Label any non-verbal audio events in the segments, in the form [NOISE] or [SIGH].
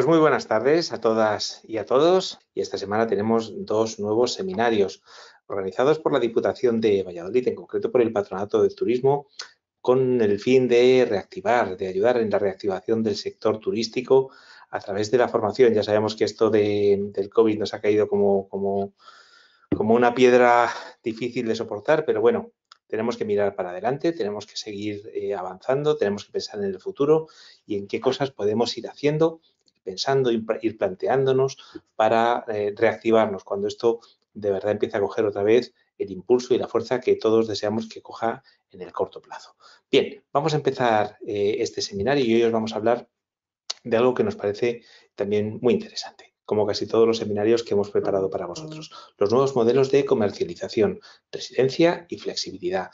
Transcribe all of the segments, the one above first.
Pues muy buenas tardes a todas y a todos. Y esta semana tenemos dos nuevos seminarios organizados por la Diputación de Valladolid, en concreto por el Patronato del Turismo, con el fin de reactivar, de ayudar en la reactivación del sector turístico a través de la formación. Ya sabemos que esto del COVID nos ha caído como, como, como una piedra difícil de soportar, pero bueno, tenemos que mirar para adelante, tenemos que seguir eh, avanzando, tenemos que pensar en el futuro y en qué cosas podemos ir haciendo pensando, ir planteándonos para eh, reactivarnos cuando esto de verdad empiece a coger otra vez el impulso y la fuerza que todos deseamos que coja en el corto plazo. Bien, vamos a empezar eh, este seminario y hoy os vamos a hablar de algo que nos parece también muy interesante como casi todos los seminarios que hemos preparado para vosotros. Los nuevos modelos de comercialización, residencia y flexibilidad.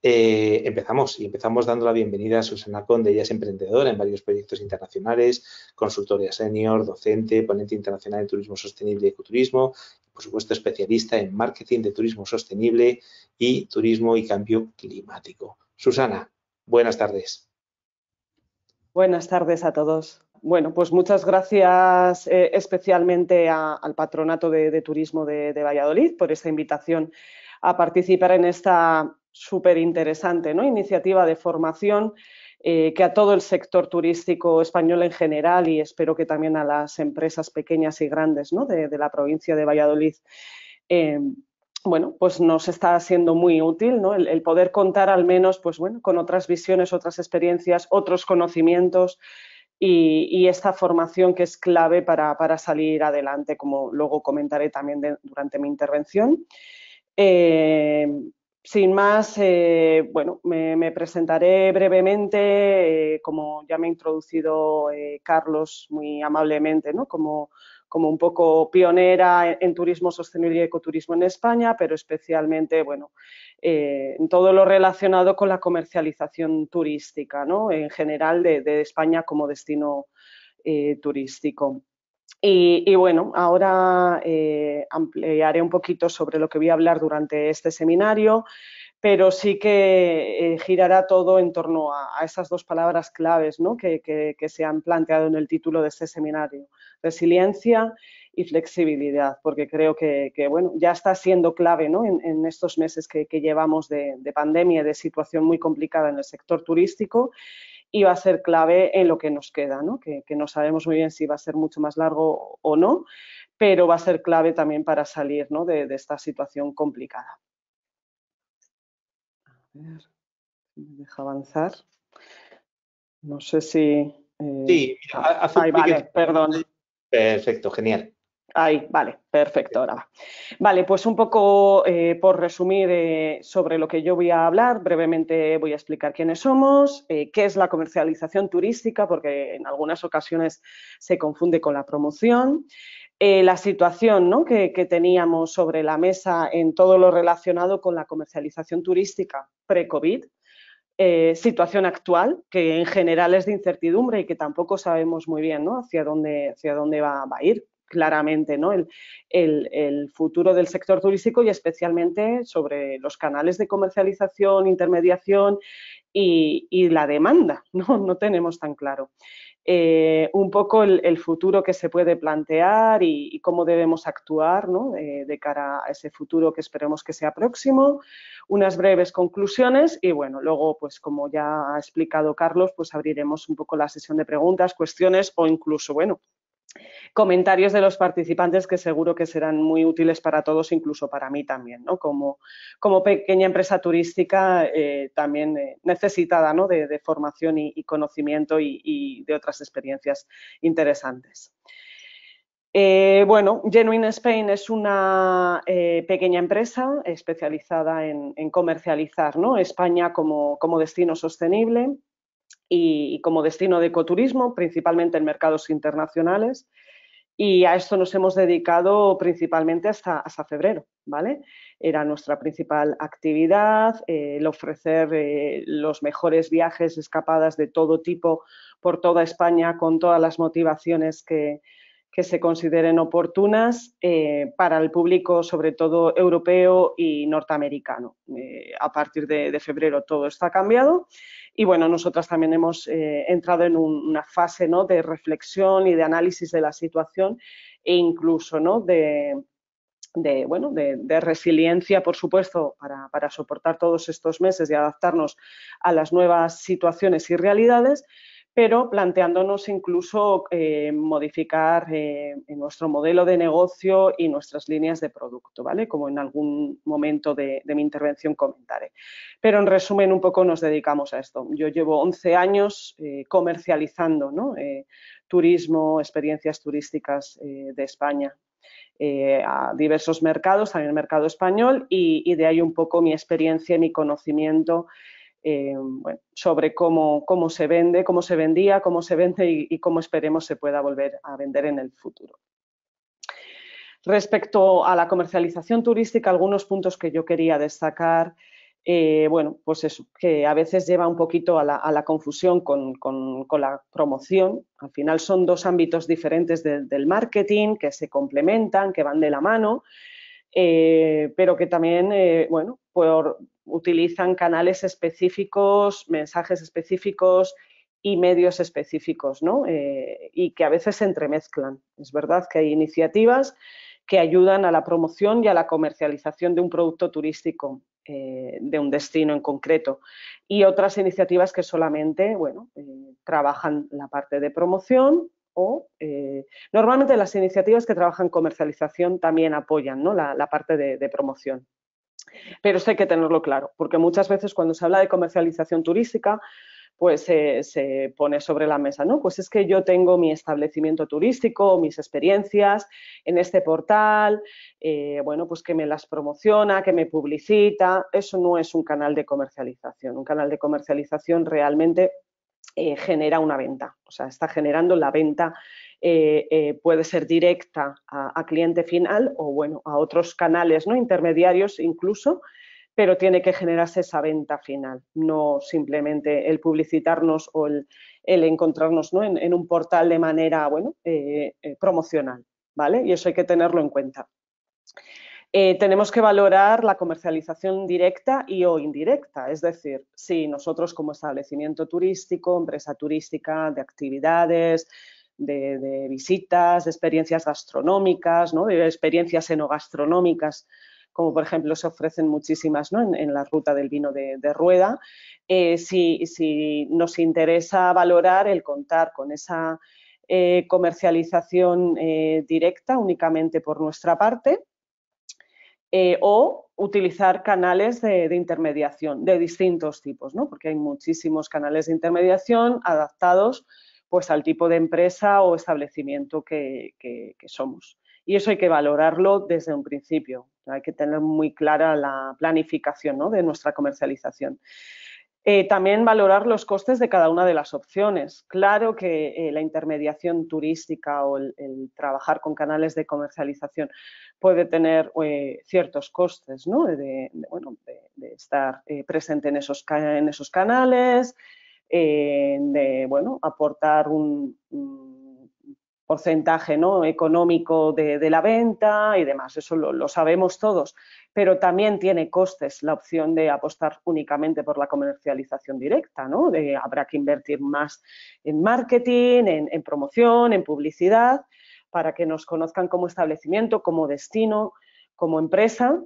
Eh, empezamos y empezamos dando la bienvenida a Susana Conde. Ella es emprendedora en varios proyectos internacionales, consultora senior, docente, ponente internacional de turismo sostenible y ecoturismo, por supuesto especialista en marketing de turismo sostenible y turismo y cambio climático. Susana, buenas tardes. Buenas tardes a todos. Bueno, pues muchas gracias eh, especialmente al Patronato de, Turismo de, de Valladolid por esta invitación a participar en esta súper interesante, ¿no? Iniciativa de formación eh, que a todo el sector turístico español en general y espero que también a las empresas pequeñas y grandes ¿no? de, la provincia de Valladolid, em, bueno, pues nos está siendo muy útil ¿no? el, poder contar al menos pues, bueno, con otras visiones, otras experiencias, otros conocimientos y, esta formación que es clave para, salir adelante, como luego comentaré también durante mi intervención. Em, sin más, eh, bueno, me, presentaré brevemente, eh, como ya me ha introducido eh, Carlos muy amablemente, como, un poco pionera en, turismo sostenible y ecoturismo en España, pero especialmente, en todo lo relacionado con la comercialización turística, En general de España como destino turístico. Y, bueno, ahora eh, ampliaré un poquito sobre lo que voy a hablar durante este seminario, pero sí que eh, girará todo en torno a, esas dos palabras claves ¿no? que, se han planteado en el título de este seminario, resiliencia y flexibilidad, porque creo que, bueno, ya está siendo clave en, estos meses que, llevamos de, de, pandemia, de situación muy complicada en el sector turístico y va a ser clave en lo que nos queda, ¿no? Que, no sabemos muy bien si va a ser mucho más largo o no, pero va a ser clave también para salir ¿no? de, esta situación complicada. A ver, me deja avanzar. No sé si... Eh, sí, mira, perdón. Perfecto, genial. Ahí, vale, perfecto, ahora va. Vale, pues un poco eh, por resumir eh, sobre lo que yo voy a hablar, brevemente voy a explicar quiénes somos, eh, qué es la comercialización turística, porque en algunas ocasiones se confunde con la promoción, la situación que, teníamos sobre la mesa en todo lo relacionado con la comercialización turística pre-COVID, situación actual, que en general es de incertidumbre y que tampoco sabemos muy bien hacia, dónde, hacia dónde va, a ir claramente ¿no? el, futuro del sector turístico y especialmente sobre los canales de comercialización, intermediación y, la demanda. [LAUGHS] ¿no? no tenemos tan claro eh, un poco el, futuro que se puede plantear y, cómo debemos actuar ¿no? Eh, de cara a ese futuro que esperemos que sea próximo, unas breves conclusiones y bueno, luego pues como ya ha explicado Carlos, pues abriremos un poco la sesión de preguntas, cuestiones o incluso, bueno, comentarios de los participantes que seguro que serán muy útiles para todos, incluso para mí también, Como, pequeña empresa turística eh, también eh, necesitada de, formación y, conocimiento y, de otras experiencias interesantes. Eh, bueno, Genuine Spain es una pequeña empresa especializada en, comercializar España como destino sostenible y, como destino de ecoturismo, principalmente en mercados internacionales y a esto nos hemos dedicado principalmente hasta, febrero, ¿vale? Era nuestra principal actividad, eh, el ofrecer eh, los mejores viajes, escapadas de todo tipo por toda España con todas las motivaciones que, que se consideren oportunas eh, para el público, sobre todo europeo y norteamericano. Eh, a partir de, febrero todo está cambiado y bueno, nosotras también hemos eh, entrado en una fase de reflexión y de análisis de la situación e incluso de, resiliencia, por supuesto, para, para, soportar todos estos meses y adaptarnos a las nuevas situaciones y realidades pero planteándonos incluso eh, modificar eh, nuestro modelo de negocio y nuestras líneas de producto, ¿vale? Como en algún momento de, mi intervención comentaré. Pero en resumen, un poco nos dedicamos a esto. Yo llevo 11 años eh, comercializando ¿no? turismo, experiencias turísticas de España a diversos mercados, también el mercado español, y, de ahí un poco mi experiencia y mi conocimiento eh, bueno, sobre cómo, cómo, se vende, cómo se vendía, cómo se vende y, cómo esperemos se pueda volver a vender en el futuro. Respecto a la comercialización turística, algunos puntos que yo quería destacar, eh, bueno, pues eso, que a veces lleva un poquito a la, confusión con, la promoción. Al final son dos ámbitos diferentes del marketing que se complementan, que van de la mano, eh, pero que también, bueno, por, utilizan canales específicos, mensajes específicos y medios específicos, ¿no? Eh, y que a veces se entremezclan. Es verdad que hay iniciativas que ayudan a la promoción y a la comercialización de un producto turístico, eh, de un destino en concreto, y otras iniciativas que solamente, bueno, eh, trabajan la parte de promoción o normalmente las iniciativas que trabajan comercialización también apoyan ¿no? la, parte de, promoción. Pero esto hay que tenerlo claro, porque muchas veces cuando se habla de comercialización turística, pues eh, se pone sobre la mesa, ¿no? Pues es que yo tengo mi establecimiento turístico, mis experiencias en este portal, eh, bueno, pues que me las promociona, que me publicita, eso no es un canal de comercialización, un canal de comercialización realmente eh, genera una venta, o sea, está generando la venta eh, eh, puede ser directa a, cliente final o bueno, a otros canales ¿no? intermediarios incluso, pero tiene que generarse esa venta final, no simplemente el publicitarnos o el, encontrarnos en, un portal de manera bueno, eh, promocional. ¿vale? Y eso hay que tenerlo en cuenta. tenemos que valorar la comercialización directa y o indirecta, es decir, si nosotros como establecimiento turístico, empresa turística de actividades, de, visitas, de experiencias gastronómicas, de experiencias enogastronómicas como por ejemplo se ofrecen muchísimas en, la ruta del vino de, rueda, eh, si, nos interesa valorar el contar con esa eh, comercialización eh, directa únicamente por nuestra parte o utilizar canales de, intermediación de distintos tipos, porque hay muchísimos canales de intermediación adaptados pues al tipo de empresa o establecimiento que, somos. Y eso hay que valorarlo desde un principio. Hay que tener muy clara la planificación ¿no? de nuestra comercialización. Eh, también valorar los costes de cada una de las opciones. Claro que eh, la intermediación turística o el, trabajar con canales de comercialización puede tener eh, ciertos costes ¿no? de, estar presente en esos, en esos canales, de bueno, aportar un, porcentaje ¿no? económico de, la venta y demás, eso lo, sabemos todos, pero también tiene costes la opción de apostar únicamente por la comercialización directa, ¿no? De, habrá que invertir más en marketing, en promoción, en publicidad, para que nos conozcan como establecimiento, como destino, como empresa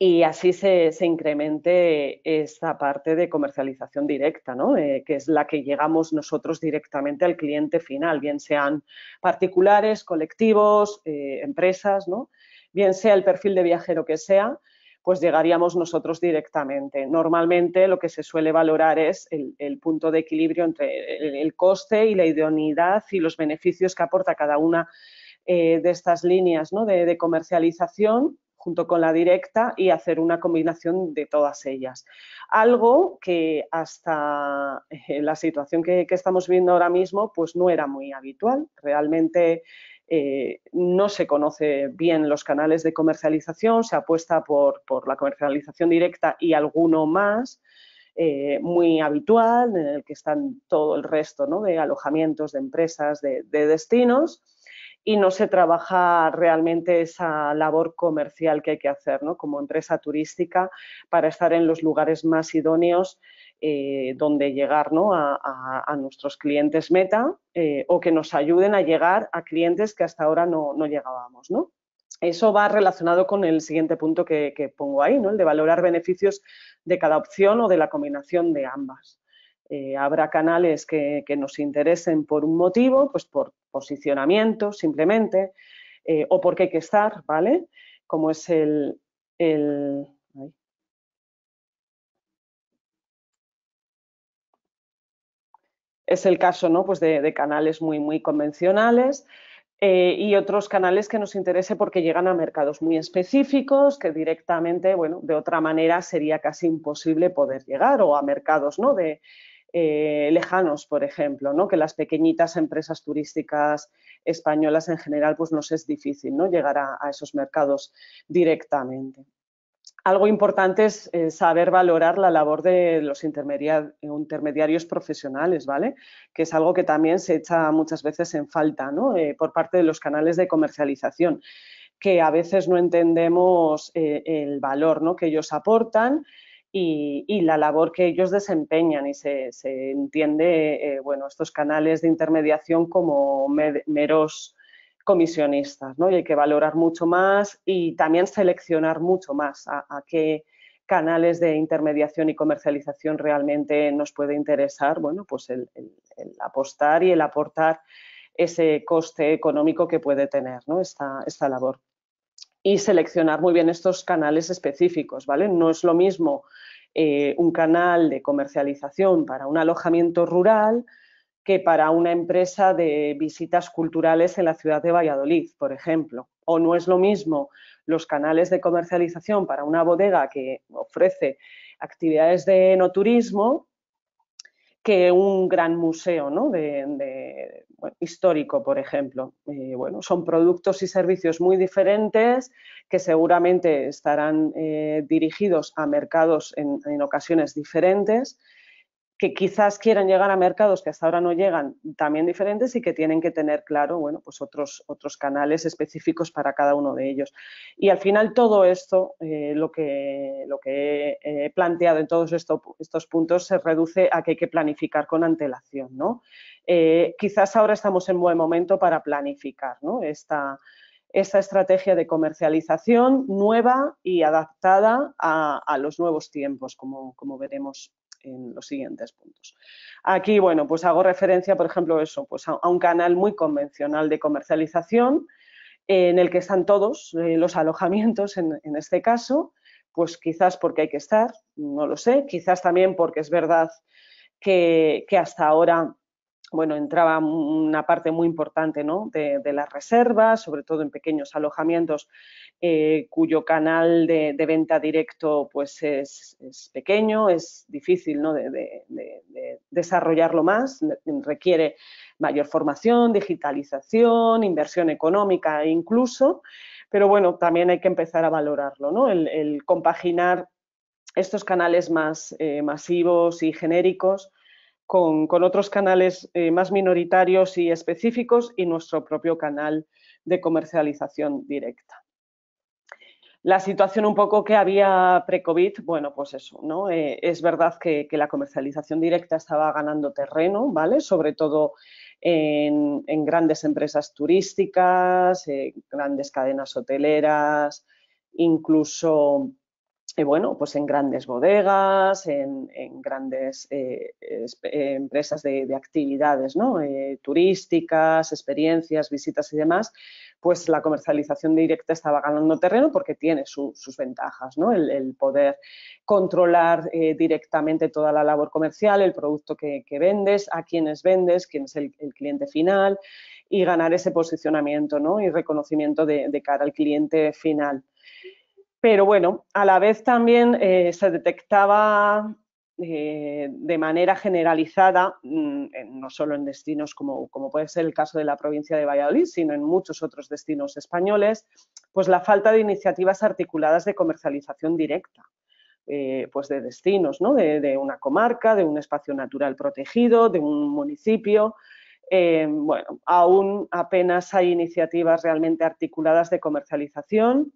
y así se, incremente esta parte de comercialización directa, ¿no? Eh, que es la que llegamos nosotros directamente al cliente final, bien sean particulares, colectivos, eh, empresas, ¿no? bien sea el perfil de viajero que sea, pues llegaríamos nosotros directamente. Normalmente lo que se suele valorar es el, punto de equilibrio entre el, coste y la idoneidad y los beneficios que aporta cada una eh, de estas líneas ¿no? de comercialización junto con la directa y hacer una combinación de todas ellas. Algo que hasta eh, la situación que, estamos viendo ahora mismo pues no era muy habitual. Realmente eh, no se conocen bien los canales de comercialización, se apuesta por, la comercialización directa y alguno más. Eh, muy habitual, en el que están todo el resto ¿no? de alojamientos, de empresas, de destinos y no se trabaja realmente esa labor comercial que hay que hacer como empresa turística para estar en los lugares más idóneos eh, donde llegar a, nuestros clientes meta eh, o que nos ayuden a llegar a clientes que hasta ahora no, llegábamos. Eso va relacionado con el siguiente punto que, que pongo ahí, ¿no? el de valorar beneficios de cada opción o de la combinación de ambas. Eh, habrá canales que, nos interesen por un motivo, pues por posicionamiento simplemente, eh, o porque hay que estar, ¿vale? Como es el... es el caso ¿no? pues de, canales muy, muy convencionales eh, y otros canales que nos interese porque llegan a mercados muy específicos que directamente, bueno, de otra manera sería casi imposible poder llegar o a mercados ¿no? de, eh, lejanos, por ejemplo, ¿no? que las pequeñitas empresas turísticas españolas en general pues nos es difícil ¿no? llegar a, esos mercados directamente. Algo importante es eh, saber valorar la labor de los eh, intermediarios profesionales, ¿vale? Que es algo que también se echa muchas veces en falta, ¿no? por parte de los canales de comercialización, que a veces no entendemos el valor que ellos aportan y, la labor que ellos desempeñan y se, entiende eh, bueno, estos canales de intermediación como meros comisionistas ¿no? y hay que valorar mucho más y también seleccionar mucho más a, qué canales de intermediación y comercialización realmente nos puede interesar, bueno, pues el, apostar y el aportar ese coste económico que puede tener ¿no? esta labor y seleccionar muy bien estos canales específicos, ¿vale? No es lo mismo eh, un canal de comercialización para un alojamiento rural que para una empresa de visitas culturales en la ciudad de Valladolid, por ejemplo. O no es lo mismo los canales de comercialización para una bodega que ofrece actividades de no turismo que un gran museo de, histórico, por ejemplo. son productos y servicios muy diferentes que seguramente estarán eh, dirigidos a mercados en, ocasiones diferentes que quizás quieran llegar a mercados que hasta ahora no llegan, también diferentes y que tienen que tener claro, bueno, pues otros, otros canales específicos para cada uno de ellos. Y al final todo esto, eh, lo, que, lo que he planteado en todos estos puntos se reduce a que hay que planificar con antelación, ¿no? Eh, quizás ahora estamos en buen momento para planificar, Esta, estrategia de comercialización nueva y adaptada a, los nuevos tiempos, como, como veremos en los siguientes puntos. Aquí, bueno, pues hago referencia, por ejemplo, eso, pues a, un canal muy convencional de comercialización eh, en el que están todos eh, los alojamientos en, este caso, pues quizás porque hay que estar, no lo sé, quizás también porque es verdad que, que hasta ahora bueno, entraba una parte muy importante ¿no? de, las reservas, sobre todo en pequeños alojamientos eh, cuyo canal de, venta directo pues es, pequeño, es difícil ¿no? de, desarrollarlo más, requiere mayor formación, digitalización, inversión económica incluso, pero bueno, también hay que empezar a valorarlo, ¿no? el, compaginar estos canales más eh, masivos y genéricos con, otros canales eh, más minoritarios y específicos y nuestro propio canal de comercialización directa. La situación un poco que había pre-COVID, bueno, pues eso, ¿no? Eh, es verdad que, la comercialización directa estaba ganando terreno, ¿vale? Sobre todo en, grandes empresas turísticas, grandes cadenas hoteleras, incluso bueno, pues en grandes bodegas, en, grandes eh, eh, empresas de, actividades eh, turísticas, experiencias, visitas y demás, pues la comercialización directa estaba ganando terreno porque tiene sus ventajas, ¿no? el, poder controlar directamente toda la labor comercial, el producto que, vendes, a quiénes vendes, quién es el, cliente final y ganar ese posicionamiento y reconocimiento de cara al cliente final. Pero bueno, a la vez también eh, se detectaba eh, de manera generalizada, mm, no solo en destinos como, puede ser el caso de la provincia de Valladolid, sino en muchos otros destinos españoles, pues la falta de iniciativas articuladas de comercialización directa. Eh, pues de destinos, ¿no? de, una comarca, de un espacio natural protegido, de un municipio. bueno, aún apenas hay iniciativas realmente articuladas de comercialización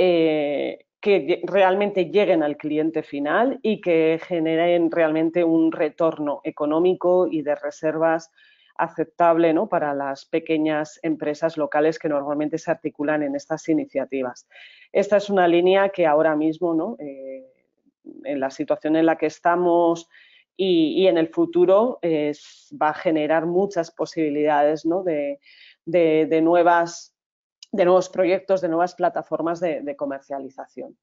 eh, que realmente lleguen al cliente final y que generen realmente un retorno económico y de reservas aceptable ¿no? para las pequeñas empresas locales que normalmente se articulan en estas iniciativas. Esta es una línea que ahora mismo, ¿no? Eh, en la situación en la que estamos y, en el futuro, eh, va a generar muchas posibilidades de, de, nuevas de nuevos proyectos, de nuevas plataformas de, comercialización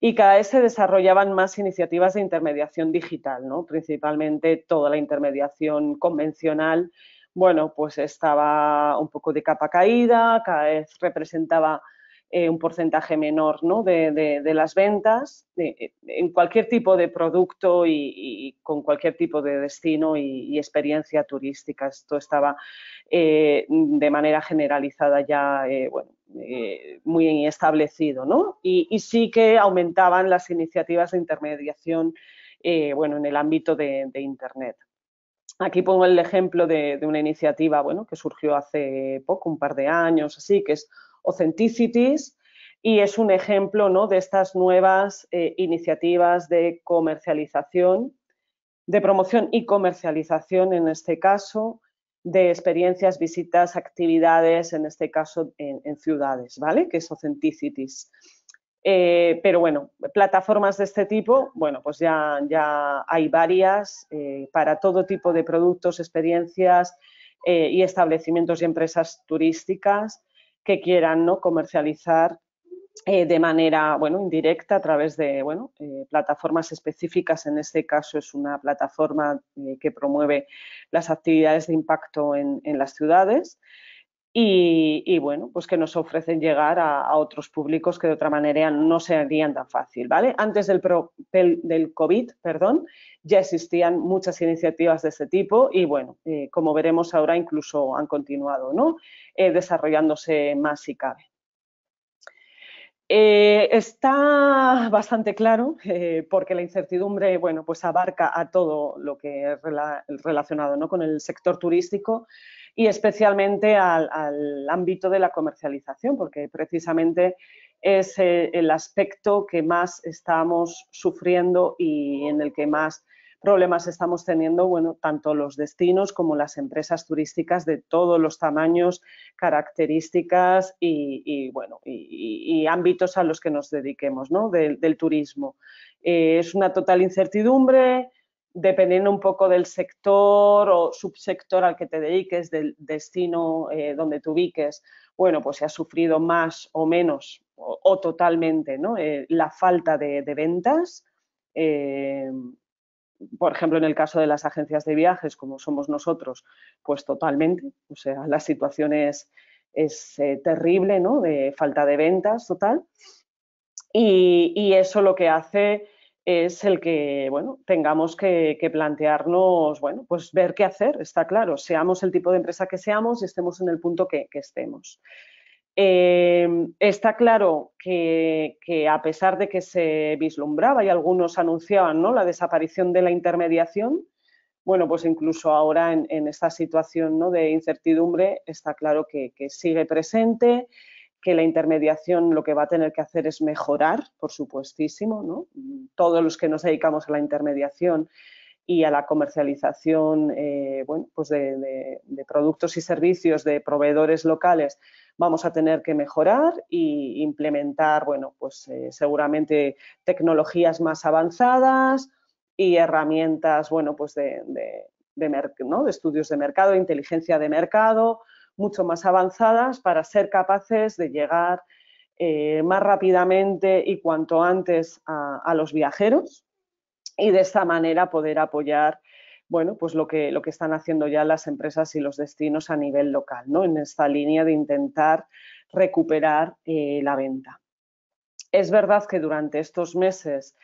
y cada vez se desarrollaban más iniciativas de intermediación digital, ¿no? principalmente toda la intermediación convencional, bueno, pues estaba un poco de capa caída, cada vez representaba eh, un porcentaje menor ¿no? de, las ventas eh, en cualquier tipo de producto y, con cualquier tipo de destino y, experiencia turística. Esto estaba eh, de manera generalizada ya muy establecido. ¿no? Y, y, sí que aumentaban las iniciativas de intermediación bueno, en el ámbito de, Internet. Aquí pongo el ejemplo de, una iniciativa bueno, que surgió hace poco, un par de años, así, que es Authenticities, y es un ejemplo de estas nuevas eh, iniciativas de comercialización, de promoción y comercialización en este caso, de experiencias, visitas, actividades, en este caso en, ciudades, ¿vale? Que es Authenticities. Eh, pero bueno, plataformas de este tipo, bueno, pues ya, ya hay varias eh, para todo tipo de productos, experiencias y establecimientos y empresas turísticas que quieran ¿no? comercializar eh, de manera bueno, indirecta a través de bueno, eh, plataformas específicas. En este caso es una plataforma eh, que promueve las actividades de impacto en las ciudades y, bueno, pues que nos ofrecen llegar a, otros públicos que de otra manera no serían tan fácil, ¿vale? Antes del, COVID, perdón, ya existían muchas iniciativas de ese tipo y bueno, eh, como veremos ahora incluso han continuado, ¿no? Eh, desarrollándose más si cabe. Eh, está bastante claro porque la incertidumbre bueno, pues abarca a todo lo que es relacionado ¿no? con el sector turístico y especialmente al, ámbito de la comercialización, porque precisamente es eh, el aspecto que más estamos sufriendo y en el que más problemas estamos teniendo, bueno, tanto los destinos como las empresas turísticas de todos los tamaños, características y, bueno, y, ámbitos a los que nos dediquemos, ¿no? del, turismo. Eh, es una total incertidumbre, dependiendo un poco del sector o subsector al que te dediques, del destino eh, donde te ubiques, bueno, pues se ha sufrido más o menos o, totalmente ¿no? Eh, la falta de, ventas. Eh, por ejemplo, en el caso de las agencias de viajes, como somos nosotros, pues totalmente. O sea, la situación es, terrible, ¿no? De falta de ventas total. y eso lo que hace es el que, bueno, tengamos que, plantearnos, bueno, pues ver qué hacer, está claro, seamos el tipo de empresa que seamos y estemos en el punto que, estemos. Em, está claro que, a pesar de que se vislumbraba y algunos anunciaban la desaparición de la intermediación, bueno, pues incluso ahora en, esta situación de incertidumbre está claro que sigue presente que la intermediación lo que va a tener que hacer es mejorar, por supuestísimo, Todos los que nos dedicamos a la intermediación y a la comercialización eh, pues de, productos y servicios de proveedores locales vamos a tener que mejorar e implementar bueno, pues, eh, seguramente tecnologías más avanzadas y herramientas bueno, pues de, de estudios de mercado, inteligencia de mercado, mucho más avanzadas para ser capaces de llegar eh, más rápidamente y cuanto antes a, los viajeros y de esta manera poder apoyar bueno, pues lo que, lo que están haciendo ya las empresas y los destinos a nivel local, ¿no? en esta línea de intentar recuperar eh, la venta. Es verdad que durante estos meses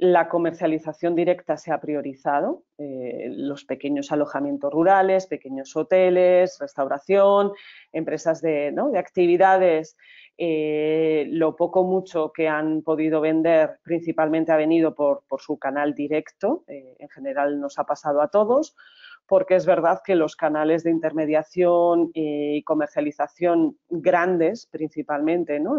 la comercialización directa se ha priorizado, eh, los pequeños alojamientos rurales, pequeños hoteles, restauración, empresas de, ¿no? actividades, eh, lo poco mucho que han podido vender principalmente ha venido por, su canal directo, eh, en general nos ha pasado a todos, porque es verdad que los canales de intermediación y comercialización grandes principalmente, ¿no?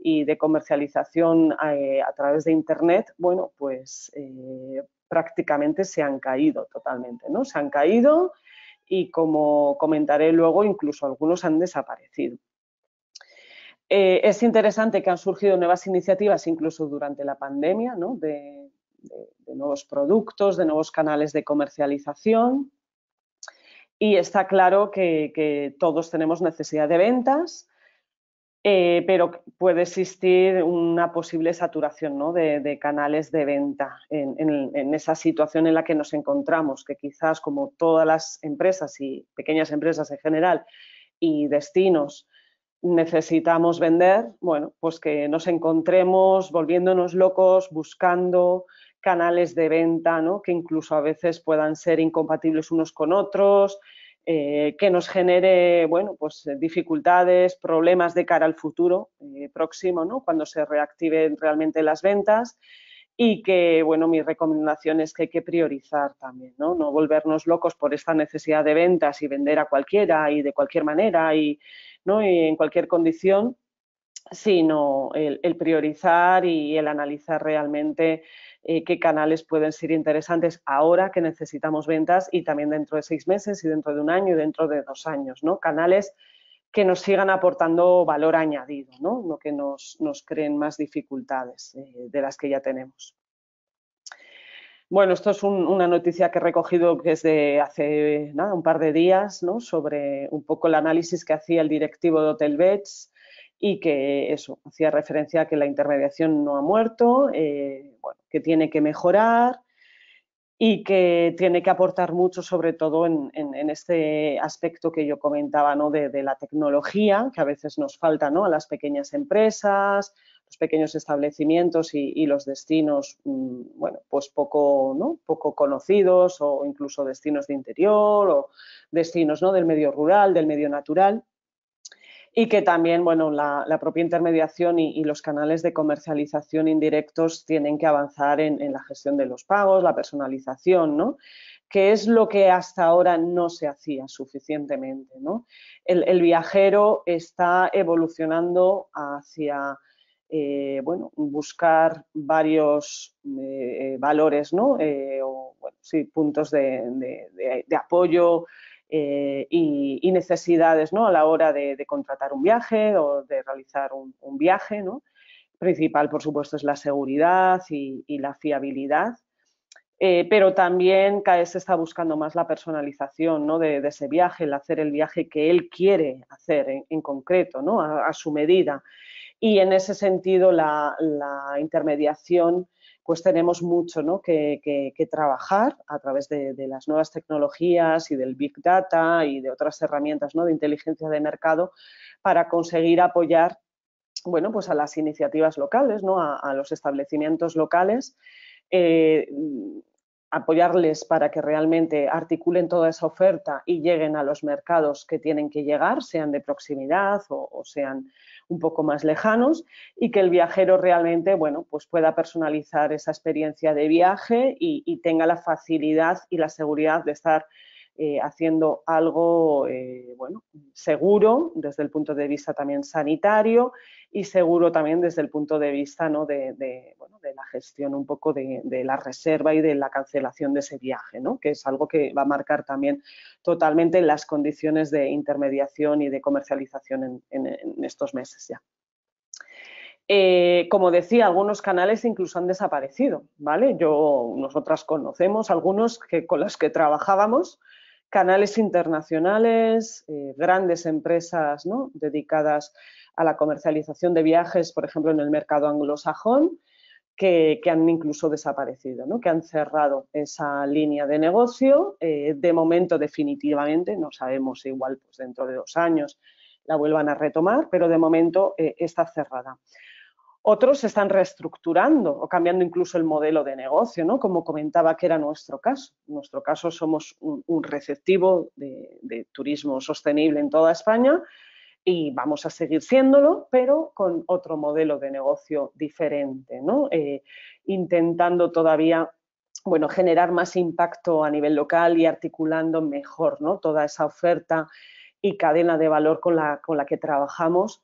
y de comercialización eh, a través de Internet, bueno, pues eh, prácticamente se han caído totalmente, ¿no? Se han caído y como comentaré luego, incluso algunos han desaparecido. Eh, es interesante que han surgido nuevas iniciativas incluso durante la pandemia, ¿no? de, nuevos productos, de nuevos canales de comercialización. Y está claro que todos tenemos necesidad de ventas eh, pero puede existir una posible saturación ¿no? de, canales de venta en, esa situación en la que nos encontramos, que quizás como todas las empresas y pequeñas empresas en general y destinos necesitamos vender, bueno, pues que nos encontremos volviéndonos locos, buscando canales de venta, ¿no? que incluso a veces puedan ser incompatibles unos con otros, eh, que nos genere pues, eh, dificultades, problemas de cara al futuro eh, próximo, ¿no? cuando se reactiven realmente las ventas y que, bueno, mi recomendación es que hay que priorizar también, ¿no? volvernos locos por esta necesidad de ventas y vender a cualquiera y de cualquier manera y, ¿no? y en cualquier condición, sino el, priorizar y el analizar realmente eh, qué canales pueden ser interesantes ahora que necesitamos ventas y también dentro de seis meses y dentro de un año y dentro de dos años, ¿no? Canales que nos sigan aportando valor añadido, ¿no? que nos, creen más dificultades eh, de las que ya tenemos. Bueno, esto es una noticia que he recogido desde hace un par de días, sobre un poco el análisis que hacía el directivo de Hotel y que eso, hacía referencia a que la intermediación no ha muerto, eh, que tiene que mejorar y que tiene que aportar mucho, sobre todo en, este aspecto que yo comentaba, ¿no? De, la tecnología, que a veces nos falta ¿no? a las pequeñas empresas, los pequeños establecimientos y, los destinos, mm, bueno, pues poco, poco conocidos o incluso destinos de interior o destinos ¿no? del medio rural, del medio natural y que también bueno, la, propia intermediación y, los canales de comercialización indirectos tienen que avanzar en, la gestión de los pagos, la personalización, que es lo que hasta ahora no se hacía suficientemente. El, viajero está evolucionando hacia eh, bueno, buscar varios eh, valores eh, o bueno, sí, puntos de apoyo eh, y, necesidades ¿no? a la hora de, contratar un viaje o de realizar un, viaje. Principal, por supuesto, es la seguridad y, la fiabilidad, eh, pero también cada vez se está buscando más la personalización ¿no? de, ese viaje, el hacer el viaje que él quiere hacer en, concreto, ¿no? a, su medida. Y en ese sentido, la, la intermediación pues tenemos mucho ¿no? que, trabajar a través de, las nuevas tecnologías y del Big Data y de otras herramientas ¿no? de inteligencia de mercado para conseguir apoyar bueno, pues a las iniciativas locales, ¿no? a, los establecimientos locales, eh, apoyarles para que realmente articulen toda esa oferta y lleguen a los mercados que tienen que llegar, sean de proximidad o sean un poco más lejanos y que el viajero realmente, bueno, pues pueda personalizar esa experiencia de viaje y, y tenga la facilidad y la seguridad de estar eh, haciendo algo eh, seguro desde el punto de vista también sanitario y seguro también desde el punto de vista ¿no? de, la gestión un poco de, la reserva y de la cancelación de ese viaje, ¿no? que es algo que va a marcar también totalmente las condiciones de intermediación y de comercialización en, estos meses ya. Eh, como decía, algunos canales incluso han desaparecido, ¿vale? Yo, nosotras conocemos algunos que, con los que trabajábamos canales internacionales, eh, grandes empresas dedicadas a la comercialización de viajes, por ejemplo, en el mercado anglosajón, que, han incluso desaparecido, que han cerrado esa línea de negocio. Eh, de momento, definitivamente, no sabemos igual pues, dentro de dos años la vuelvan a retomar, pero de momento eh, está cerrada. Otros están reestructurando o cambiando incluso el modelo de negocio, como comentaba que era nuestro caso. En nuestro caso somos un, receptivo de, turismo sostenible en toda España y vamos a seguir siéndolo, pero con otro modelo de negocio diferente, eh, intentando todavía bueno, generar más impacto a nivel local y articulando mejor ¿no? toda esa oferta y cadena de valor con la, con la que trabajamos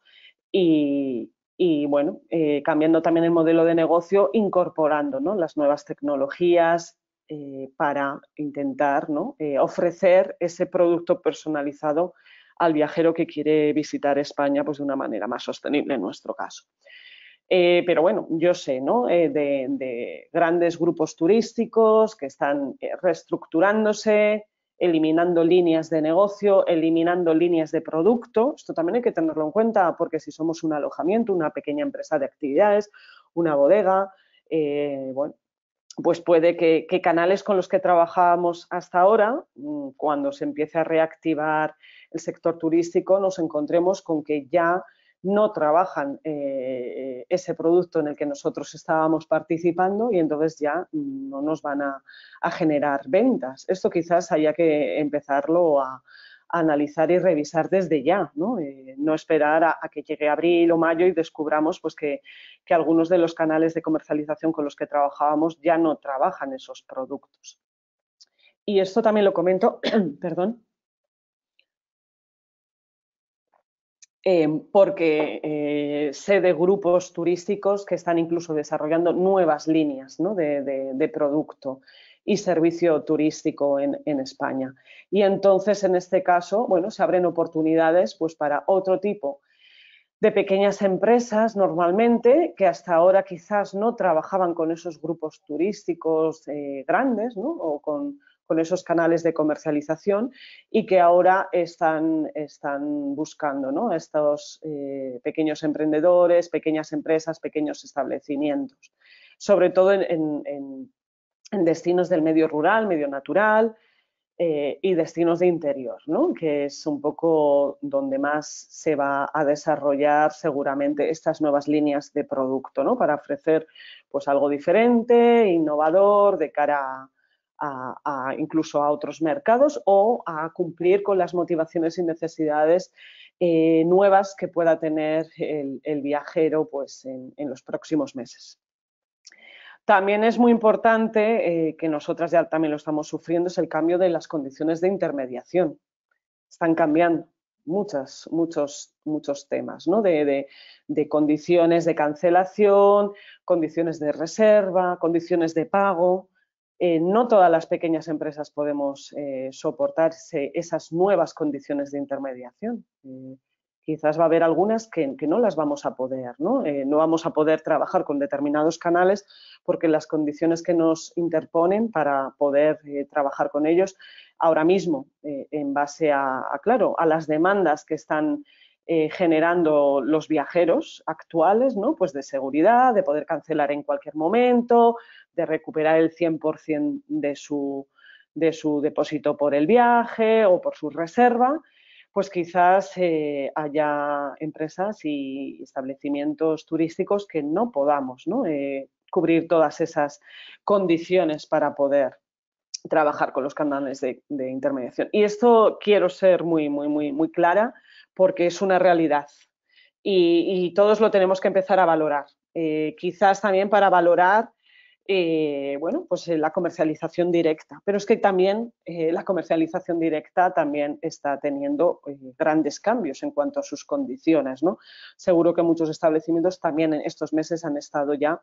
y, y bueno, eh, cambiando también el modelo de negocio, incorporando las nuevas tecnologías eh, para intentar eh, ofrecer ese producto personalizado al viajero que quiere visitar España pues, de una manera más sostenible en nuestro caso. pero bueno, yo sé de, grandes grupos turísticos que están reestructurándose, eliminando líneas de negocio, eliminando líneas de producto. Esto también hay que tenerlo en cuenta porque si somos un alojamiento, una pequeña empresa de actividades, una bodega, eh, bueno, pues puede que, que, canales con los que trabajábamos hasta ahora, mm, cuando se empiece a reactivar el sector turístico, nos encontremos con que ya no trabajan eh, ese producto en el que nosotros estábamos participando y entonces ya no nos van a, generar ventas. Esto quizás haya que empezarlo a, analizar y revisar desde ya, no, eh, esperar a, que llegue abril o mayo y descubramos pues, que, que algunos de los canales de comercialización con los que trabajábamos ya no trabajan esos productos. Y esto también lo comento, [CLEARS THROAT] perdón, Em, porque eh, sé de grupos turísticos que están incluso desarrollando nuevas líneas de, producto y servicio turístico en, España. Y entonces, en este caso, bueno, se abren oportunidades pues, para otro tipo de pequeñas empresas normalmente que hasta ahora quizás no trabajaban con esos grupos turísticos eh, grandes o con con esos canales de comercialización y que ahora están, están buscando ¿no? estos eh, pequeños emprendedores, pequeñas empresas, pequeños establecimientos, sobre todo en, destinos del medio rural, medio natural, eh, y destinos de interior, ¿no? que es un poco donde más se va a desarrollar seguramente estas nuevas líneas de producto, ¿no? para ofrecer pues, algo diferente, innovador de cara a, incluso a otros mercados o a cumplir con las motivaciones y necesidades eh, nuevas que pueda tener el, viajero pues, en, los próximos meses. También es muy importante, eh, que nosotras ya también lo estamos sufriendo, es el cambio de las condiciones de intermediación. Están cambiando muchas, muchos, muchos temas, de condiciones de cancelación, condiciones de reserva, condiciones de pago eh, no todas las pequeñas empresas podemos eh, soportar esas nuevas condiciones de intermediación. Eh, quizás va a haber algunas que, no las vamos a poder, ¿no? no vamos a poder trabajar con determinados canales porque las condiciones que nos interponen para poder trabajar con ellos ahora mismo, en base a, a, claro, a las demandas que están eh, generando los viajeros actuales, Pues de seguridad, de poder cancelar en cualquier momento, de recuperar el 100% de su, de su depósito por el viaje o por su reserva, pues quizás eh, haya empresas y establecimientos turísticos que no podamos eh, cubrir todas esas condiciones para poder trabajar con los canales de, de intermediación. Y esto quiero ser muy, muy, muy, muy clara porque es una realidad y, todos lo tenemos que empezar a valorar. Eh, quizás también para valorar eh, bueno, pues eh, la comercialización directa, pero es que también la comercialización directa también está teniendo grandes cambios en cuanto a sus condiciones. Seguro que muchos establecimientos también en estos meses han estado ya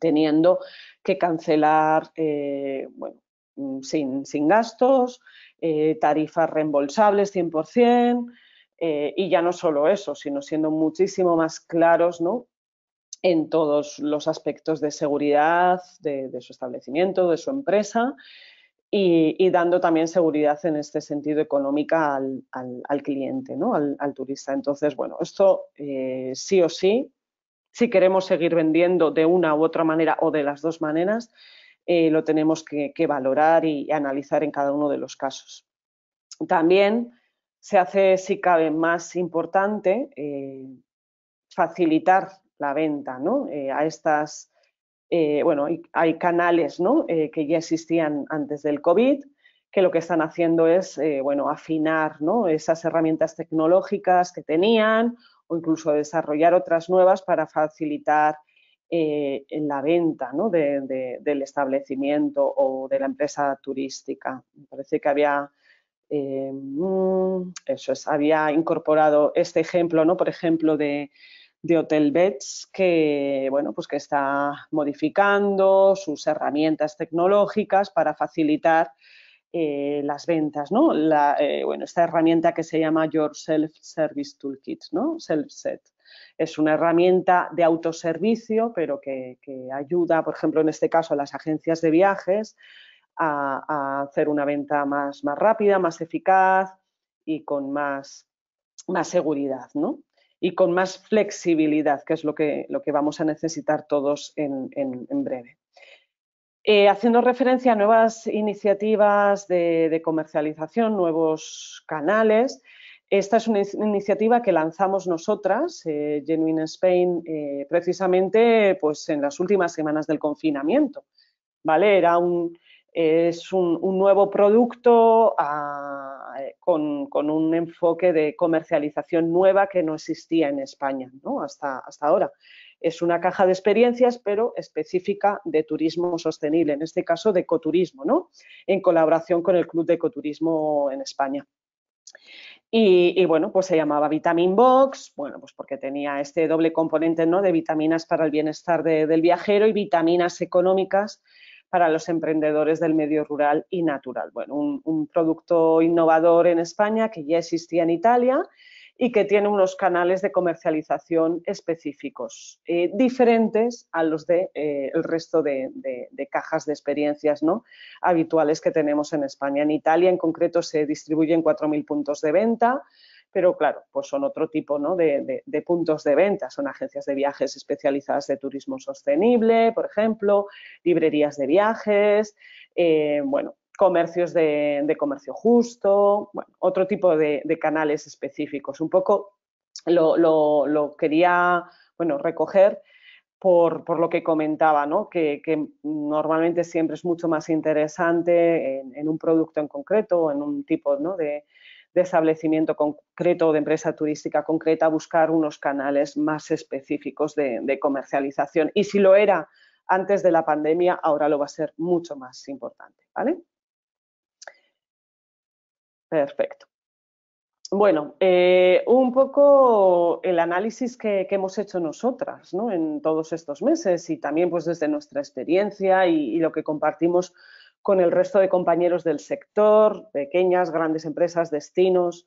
teniendo que cancelar mm, sin, sin gastos, tarifas reembolsables 100%, eh, y ya no solo eso, sino siendo muchísimo más claros ¿no? en todos los aspectos de seguridad de, su establecimiento, de su empresa y, dando también seguridad en este sentido económica al, al, cliente, ¿no? al, turista. Entonces, bueno, esto eh, sí o sí, si queremos seguir vendiendo de una u otra manera o de las dos maneras, eh, lo tenemos que, valorar y, y analizar en cada uno de los casos. También se hace, si cabe, más importante eh, facilitar la venta ¿no? Eh, a estas, eh, bueno, hay canales ¿no? que ya existían antes del COVID, que lo que están haciendo es, bueno, afinar ¿no? esas herramientas tecnológicas que tenían o incluso desarrollar otras nuevas para facilitar la venta del establecimiento o de la empresa turística. Me parece que había eh, mm, eso es, había incorporado este ejemplo, ¿no? Por ejemplo, de, de Hotel Beds, que, bueno, pues que está modificando sus herramientas tecnológicas para facilitar eh, las ventas, eh, bueno, esta herramienta que se llama Your Self Service Toolkit, ¿no? Self-set. Es una herramienta de autoservicio, pero que, que ayuda, por ejemplo, en este caso, a las agencias de viajes a, hacer una venta más, más rápida, más eficaz y con más, más seguridad, ¿no? Y con más flexibilidad, que es lo que, lo que vamos a necesitar todos en, breve. Eh, haciendo referencia a nuevas iniciativas de, comercialización, nuevos canales, esta es una iniciativa que lanzamos nosotras, eh, Genuine Spain, eh, precisamente pues, en las últimas semanas del confinamiento. ¿vale? Era un, es un, nuevo producto ah, con, un enfoque de comercialización nueva que no existía en España ¿no? hasta, hasta ahora. Es una caja de experiencias, pero específica de turismo sostenible, en este caso de ecoturismo, ¿no? en colaboración con el Club de Ecoturismo en España. Y, bueno, pues se llamaba Vitamin Box, bueno, pues porque tenía este doble componente ¿no? de vitaminas para el bienestar del viajero y vitaminas económicas para los emprendedores del medio rural y natural. Bueno, un, producto innovador en España que ya existía en Italia y que tiene unos canales de comercialización específicos, eh, diferentes a los del de, eh, resto de, cajas de experiencias ¿no? habituales que tenemos en España. En Italia, en concreto, se distribuyen 4.000 puntos de venta, pero claro, pues son otro tipo de, puntos de venta, son agencias de viajes especializadas de turismo sostenible, por ejemplo, librerías de viajes, eh, bueno, comercios de, comercio justo, otro tipo de, canales específicos. Un poco lo, quería bueno, recoger por, lo que comentaba, que, normalmente siempre es mucho más interesante en, un producto en concreto, o en un tipo de, de establecimiento concreto o de empresa turística concreta, buscar unos canales más específicos de, comercialización. Y si lo era antes de la pandemia, ahora lo va a ser mucho más importante. ¿vale? Perfecto. Bueno, eh, un poco el análisis que, hemos hecho nosotras ¿no? en todos estos meses y también pues, desde nuestra experiencia y, y lo que compartimos con el resto de compañeros del sector, pequeñas, grandes empresas, destinos.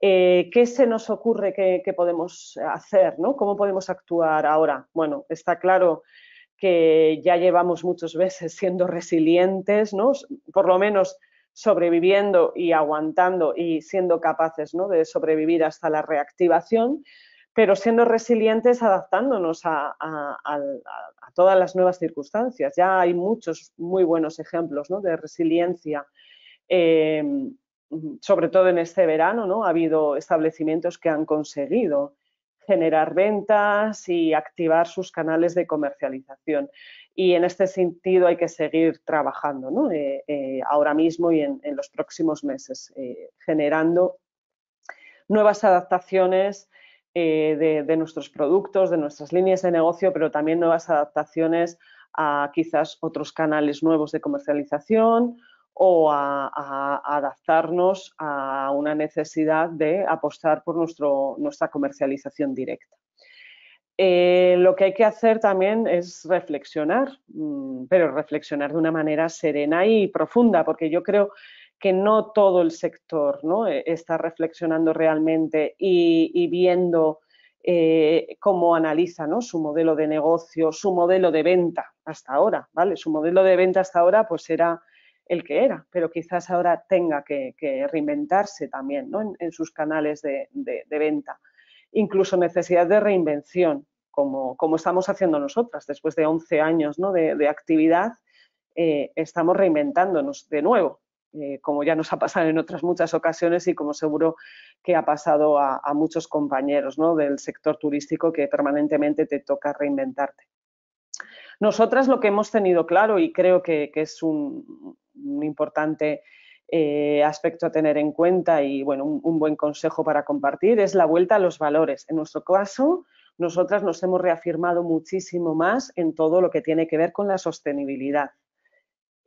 Eh, ¿Qué se nos ocurre que, podemos hacer? ¿no? ¿Cómo podemos actuar ahora? Bueno, está claro que ya llevamos muchas veces siendo resilientes, ¿no? por lo menos sobreviviendo y aguantando y siendo capaces ¿no? de sobrevivir hasta la reactivación, pero siendo resilientes adaptándonos a, todas las nuevas circunstancias. Ya hay muchos muy buenos ejemplos de resiliencia, em, sobre todo en este verano, ha habido establecimientos que han conseguido generar ventas y activar sus canales de comercialización. Y en este sentido hay que seguir trabajando eh, eh, ahora mismo y en los próximos meses, eh, generando nuevas adaptaciones, eh, de, nuestros productos, de nuestras líneas de negocio, pero también nuevas adaptaciones a quizás otros canales nuevos de comercialización o a, adaptarnos a una necesidad de apostar por nuestro, nuestra comercialización directa. Eh, lo que hay que hacer también es reflexionar, mm, pero reflexionar de una manera serena y profunda, porque yo creo que no todo el sector ¿no? E, está reflexionando realmente y, viendo eh, cómo analiza su modelo de negocio, su modelo de venta hasta ahora, ¿vale? Su modelo de venta hasta ahora pues era el que era, pero quizás ahora tenga que, reinventarse también en, sus canales de, venta. Incluso necesidad de reinvención, como, estamos haciendo nosotras después de 11 años de, actividad, eh, estamos reinventándonos de nuevo, eh, como ya nos ha pasado en otras muchas ocasiones y como seguro que ha pasado a, muchos compañeros del sector turístico que permanentemente te toca reinventarte. Nosotras lo que hemos tenido claro y creo que, es un, importante eh, aspecto a tener en cuenta y un buen consejo para compartir es la vuelta a los valores. En nuestro caso, nosotras nos hemos reafirmado muchísimo más en todo lo que tiene que ver con la sostenibilidad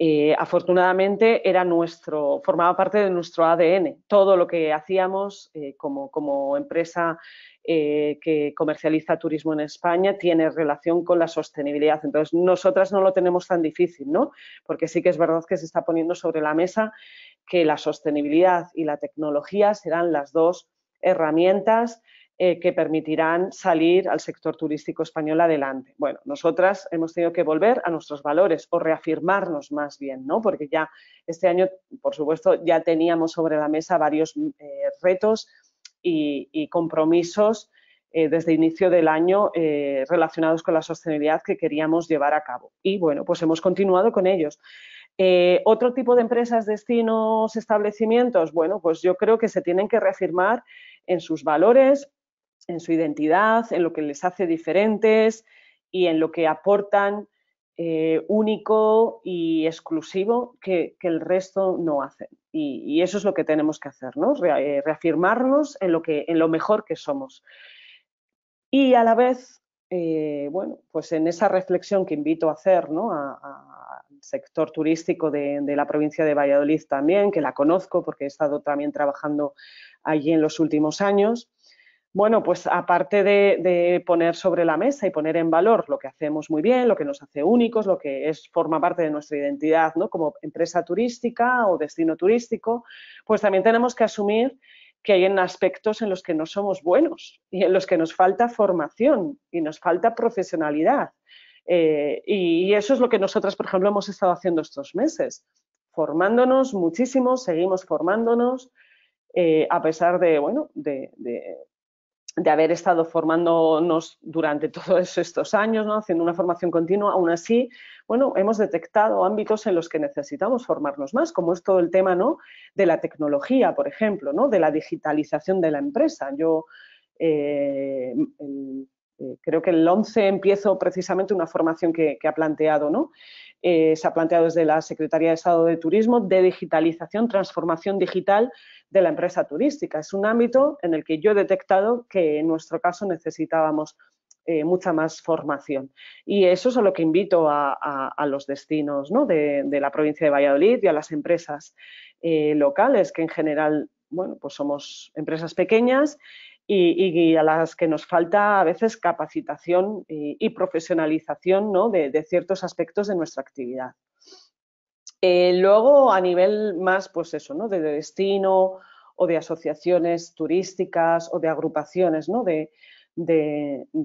eh, afortunadamente era nuestro, formaba parte de nuestro ADN. Todo lo que hacíamos eh, como, empresa eh, que comercializa turismo en España tiene relación con la sostenibilidad. Entonces, nosotras no lo tenemos tan difícil, ¿no? Porque sí que es verdad que se está poniendo sobre la mesa que la sostenibilidad y la tecnología serán las dos herramientas eh, que permitirán salir al sector turístico español adelante. Bueno, nosotras hemos tenido que volver a nuestros valores o reafirmarnos más bien, ¿no? Porque ya este año, por supuesto, ya teníamos sobre la mesa varios eh, retos y, compromisos eh, desde inicio del año relacionados con la sostenibilidad que queríamos llevar a cabo. Y bueno, pues hemos continuado con ellos. Otro tipo de empresas, destinos, establecimientos, bueno, pues yo creo que se tienen que reafirmar en sus valores, en su identidad, en lo que les hace diferentes y en lo que aportan eh, único y exclusivo que, el resto no hace. Y, eso es lo que tenemos que hacer, eh, reafirmarnos en lo, que, en lo mejor que somos. Y a la vez, eh, bueno, pues en esa reflexión que invito a hacer al sector turístico de, de, la provincia de Valladolid también, que la conozco porque he estado también trabajando allí en los últimos años, bueno, pues aparte de, poner sobre la mesa y poner en valor lo que hacemos muy bien, lo que nos hace únicos, lo que es, forma parte de nuestra identidad ¿no? como empresa turística o destino turístico, pues también tenemos que asumir que hay en aspectos en los que no somos buenos y en los que nos falta formación y nos falta profesionalidad. Eh, y, eso es lo que nosotras, por ejemplo, hemos estado haciendo estos meses, formándonos muchísimo, seguimos formándonos, eh, a pesar de, bueno, de, de haber estado formándonos durante todos estos años, ¿no? haciendo una formación continua, aún así, bueno, hemos detectado ámbitos en los que necesitamos formarnos más, como es todo el tema ¿no? de la tecnología, por ejemplo, ¿no? de la digitalización de la empresa. Yo eh, eh, creo que el 11 empiezo precisamente una formación que, que ha planteado, ¿no? Eh, se ha planteado desde la Secretaría de Estado de Turismo, de digitalización, transformación digital de la empresa turística. Es un ámbito en el que yo he detectado que en nuestro caso necesitábamos eh, mucha más formación. Y eso es a lo que invito a, los destinos ¿no? de, la provincia de Valladolid y a las empresas eh, locales, que en general bueno, pues somos empresas pequeñas y, a las que nos falta a veces capacitación y, profesionalización ¿no? de, ciertos aspectos de nuestra actividad. Eh, luego, a nivel más, pues eso, ¿no? de destino o de asociaciones turísticas o de agrupaciones ¿no? de,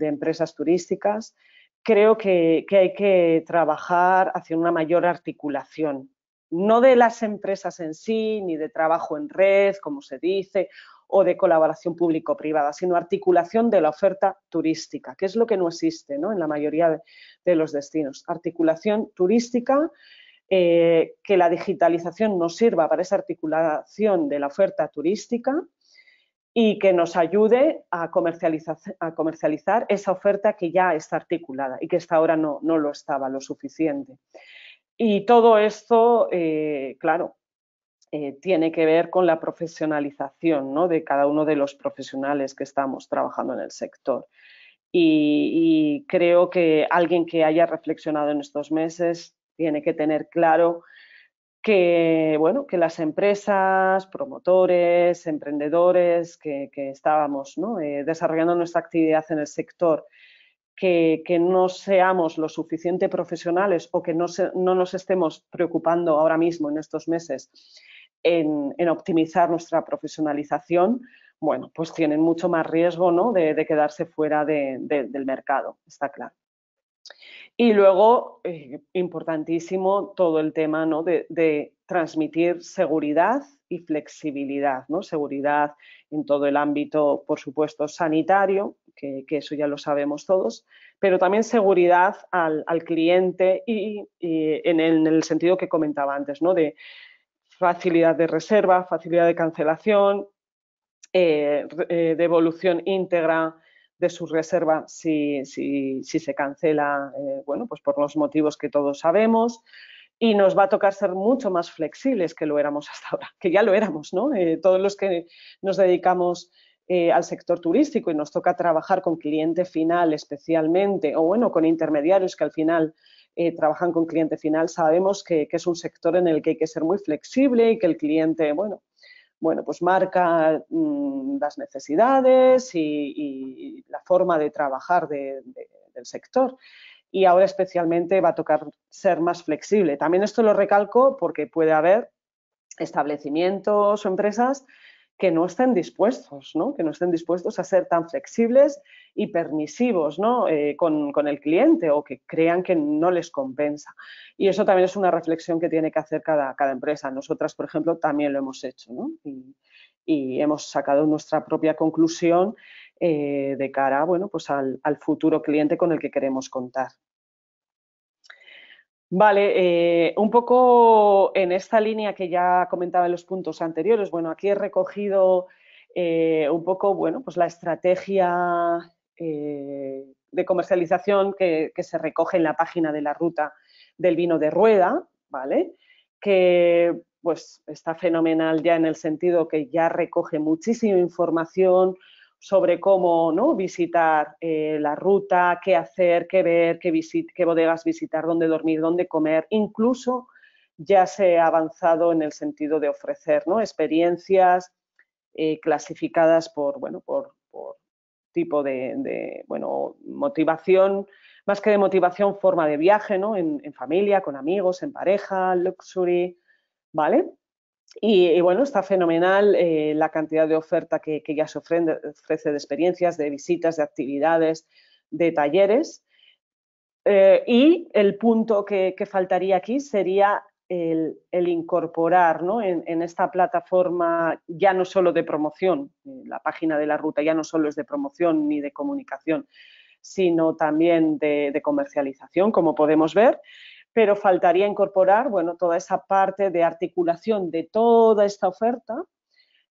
empresas turísticas, creo que hay que trabajar hacia una mayor articulación no de las empresas en sí, ni de trabajo en red, como se dice, o de colaboración público-privada, sino articulación de la oferta turística, que es lo que no existe en la mayoría de, los destinos. Articulación turística, eh, que la digitalización nos sirva para esa articulación de la oferta turística y que nos ayude a comercializar, esa oferta que ya está articulada y que hasta ahora no, no lo estaba lo suficiente. Y todo esto, eh, claro, eh, tiene que ver con la profesionalización de cada uno de los profesionales que estamos trabajando en el sector. Y, creo que alguien que haya reflexionado en estos meses tiene que tener claro que, bueno, que las empresas, promotores, emprendedores que, estábamos eh, desarrollando nuestra actividad en el sector, que, no seamos lo suficiente profesionales o que no, nos estemos preocupando ahora mismo en estos meses en, optimizar nuestra profesionalización, bueno, pues tienen mucho más riesgo de, quedarse fuera del mercado, está claro. Y luego, eh, importantísimo, todo el tema de, transmitir seguridad y flexibilidad, ¿no? Seguridad en todo el ámbito, por supuesto, sanitario, que, eso ya lo sabemos todos, pero también seguridad al, cliente y, en, el, sentido que comentaba antes, ¿no? facilidad de reserva, facilidad de cancelación, eh, eh, devolución íntegra de su reserva si, si, si se cancela, eh, bueno, pues por los motivos que todos sabemos. Y nos va a tocar ser mucho más flexibles que lo éramos hasta ahora, que ya lo éramos, ¿no? todos los que nos dedicamos al sector turístico y nos toca trabajar con cliente final especialmente, o bueno, con intermediarios que al final eh, trabajan con cliente final, sabemos que, es un sector en el que hay que ser muy flexible y que el cliente, bueno, bueno pues marca mm, las necesidades y, la forma de trabajar del sector y ahora especialmente va a tocar ser más flexible. También esto lo recalco porque puede haber establecimientos o empresas que no estén dispuestos, ¿no? que no estén dispuestos a ser tan flexibles y permisivos eh, con, el cliente o que crean que no les compensa. Y eso también es una reflexión que tiene que hacer cada, cada empresa. Nosotras, por ejemplo, también lo hemos hecho y, hemos sacado nuestra propia conclusión eh, de cara bueno, pues al futuro cliente con el que queremos contar. Vale, eh, un poco en esta línea que ya comentaba en los puntos anteriores, bueno, aquí he recogido eh, un poco, bueno, pues la estrategia eh, de comercialización que, que, se recoge en la página de la ruta del vino de rueda, ¿vale? Que pues está fenomenal ya en el sentido que ya recoge muchísima información, sobre cómo ¿no? visitar eh, la ruta, qué hacer, qué ver, qué, visit qué bodegas visitar, dónde dormir, dónde comer. Incluso ya se ha avanzado en el sentido de ofrecer experiencias eh, clasificadas por, bueno, por, tipo de, bueno, motivación, más que de motivación, forma de viaje, en, en familia, con amigos, en pareja, luxury, ¿vale? Y, bueno, está fenomenal eh, la cantidad de oferta que, ya se ofrece de experiencias, de visitas, de actividades, de talleres. Eh, y el punto que, faltaría aquí sería el, incorporar en, esta plataforma ya no solo de promoción, eh, la página de la ruta ya no solo es de promoción ni de comunicación, sino también de comercialización, como podemos ver, pero faltaría incorporar, bueno, toda esa parte de articulación de toda esta oferta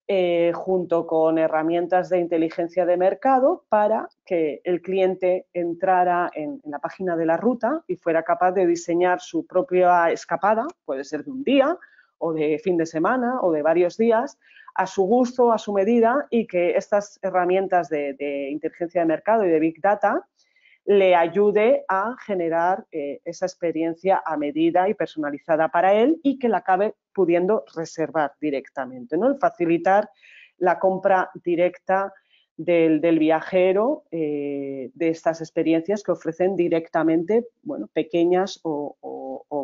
eh, junto con herramientas de inteligencia de mercado para que el cliente entrara en, la página de la ruta y fuera capaz de diseñar su propia escapada, puede ser de un día o de fin de semana o de varios días, a su gusto, a su medida y que estas herramientas de inteligencia de mercado y de Big Data le ayude a generar eh, esa experiencia a medida y personalizada para él y que la acabe pudiendo reservar directamente, ¿no? facilitar la compra directa del, viajero eh, de estas experiencias que ofrecen directamente, bueno, pequeñas o,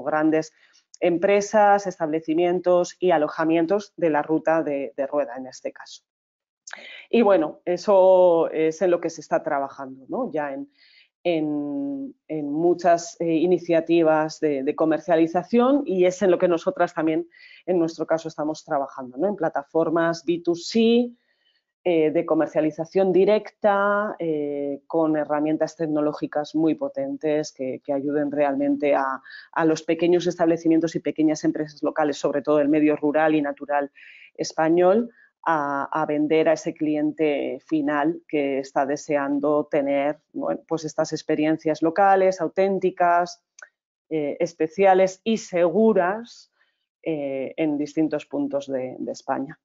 grandes empresas, establecimientos y alojamientos de la ruta de, de, rueda en este caso. Y bueno, eso es en lo que se está trabajando ¿no? ya en, en, muchas eh, iniciativas de, comercialización y es en lo que nosotras también, en nuestro caso, estamos trabajando, en plataformas B2C, eh, de comercialización directa, eh, con herramientas tecnológicas muy potentes que, ayuden realmente a, a, los pequeños establecimientos y pequeñas empresas locales, sobre todo el medio rural y natural español, a, vender a ese cliente final que está deseando tener pues estas experiencias locales, auténticas, eh, especiales y seguras eh, en distintos puntos de, España.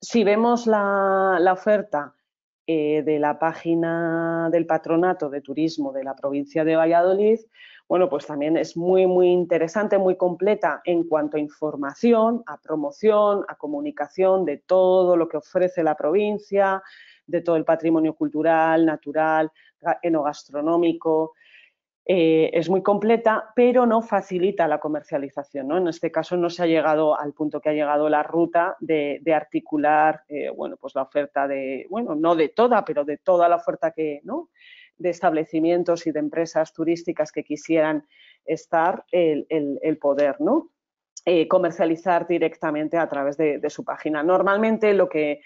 Si vemos la, oferta eh, de la página del Patronato de Turismo de la provincia de Valladolid, bueno, pues también es muy, muy interesante, muy completa en cuanto a información, a promoción, a comunicación de todo lo que ofrece la provincia, de todo el patrimonio cultural, natural, enogastronómico. Eh, es muy completa, pero no facilita la comercialización. En este caso no se ha llegado al punto que ha llegado la ruta de, articular eh, bueno, pues la oferta de, bueno, no de toda, pero de toda la oferta que, ¿no? de establecimientos y de empresas turísticas que quisieran estar el, el, poder, ¿no? Eh, comercializar directamente a través de, su página. Normalmente lo que,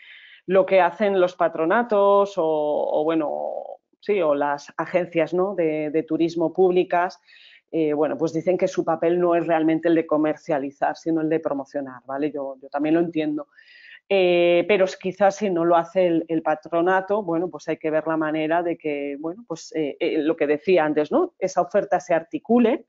lo que hacen los patronatos o, bueno, sí, o las agencias ¿no? de, turismo públicas, eh, bueno, pues dicen que su papel no es realmente el de comercializar, sino el de promocionar, ¿vale? Yo, yo también lo entiendo. Eh, pero quizás si no lo hace el, patronato, bueno, pues hay que ver la manera de que, bueno, pues eh, eh, lo que decía antes, ¿no? Esa oferta se articule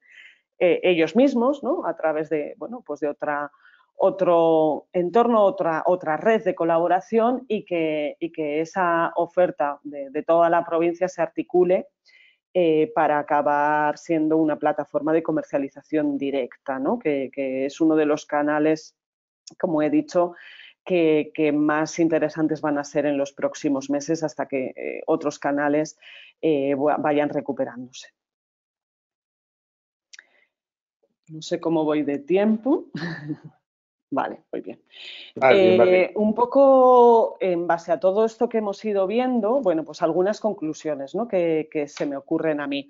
ellos mismos, ¿no? A través de, bueno, pues de otra, otro entorno, otra, otra red de colaboración y que, que esa oferta de, toda la provincia se articule para acabar siendo una plataforma de comercialización directa, ¿no? que, que es uno de los canales, como he dicho, que, más interesantes van a ser en los próximos meses hasta que eh, otros canales eh, vayan recuperándose. No sé cómo voy de tiempo. [LAUGHS] vale, muy bien. Ah, eh, un poco en base a todo esto que hemos ido viendo, bueno, pues algunas conclusiones que, se me ocurren a mí.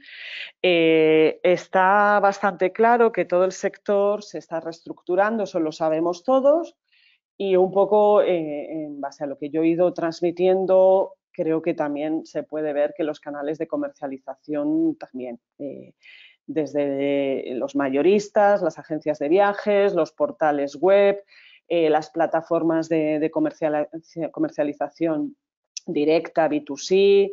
está bastante claro que todo el sector se está reestructurando, eso lo sabemos todos. Y un poco eh, en base a lo que yo he ido transmitiendo, creo que también se puede ver que los canales de comercialización también, eh, desde los mayoristas, las agencias de viajes, los portales web, eh, las plataformas de, de comercialización directa, B2C,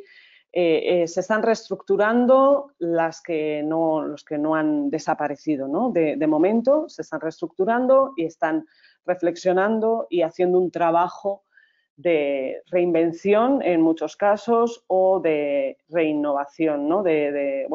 eh, eh, se están reestructurando las que no, los que no han desaparecido, ¿no? De, momento se están reestructurando y están reflexionando y haciendo un trabajo de reinvención en muchos casos o de reinnovación, de,